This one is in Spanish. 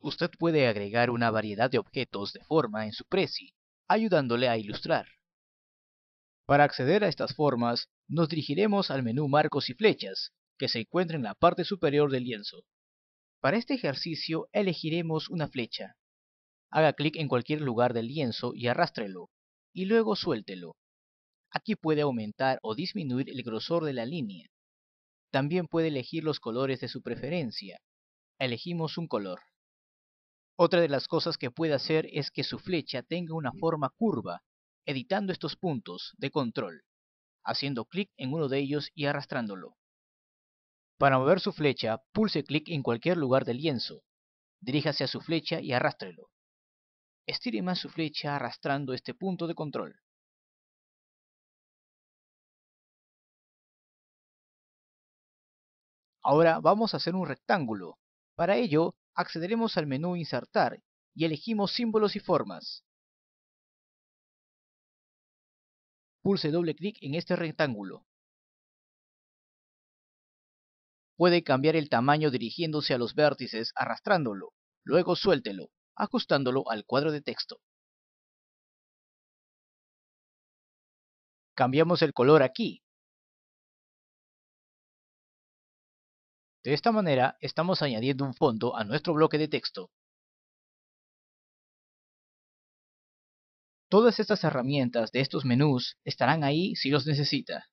Usted puede agregar una variedad de objetos de forma en su Prezi, ayudándole a ilustrar. Para acceder a estas formas, nos dirigiremos al menú Marcos y Flechas, que se encuentra en la parte superior del lienzo. Para este ejercicio elegiremos una flecha. Haga clic en cualquier lugar del lienzo y arrástrelo, y luego suéltelo. Aquí puede aumentar o disminuir el grosor de la línea. También puede elegir los colores de su preferencia. Elegimos un color. Otra de las cosas que puede hacer es que su flecha tenga una forma curva, editando estos puntos de control, haciendo clic en uno de ellos y arrastrándolo. Para mover su flecha, pulse clic en cualquier lugar del lienzo, diríjase a su flecha y arrástrelo. Estire más su flecha arrastrando este punto de control. Ahora vamos a hacer un rectángulo. Para ello, accederemos al menú Insertar y elegimos Símbolos y Formas. Pulse doble clic en este rectángulo. Puede cambiar el tamaño dirigiéndose a los vértices arrastrándolo, luego suéltelo, ajustándolo al cuadro de texto. Cambiamos el color aquí, De esta manera estamos añadiendo un fondo a nuestro bloque de texto. Todas estas herramientas de estos menús estarán ahí si los necesita.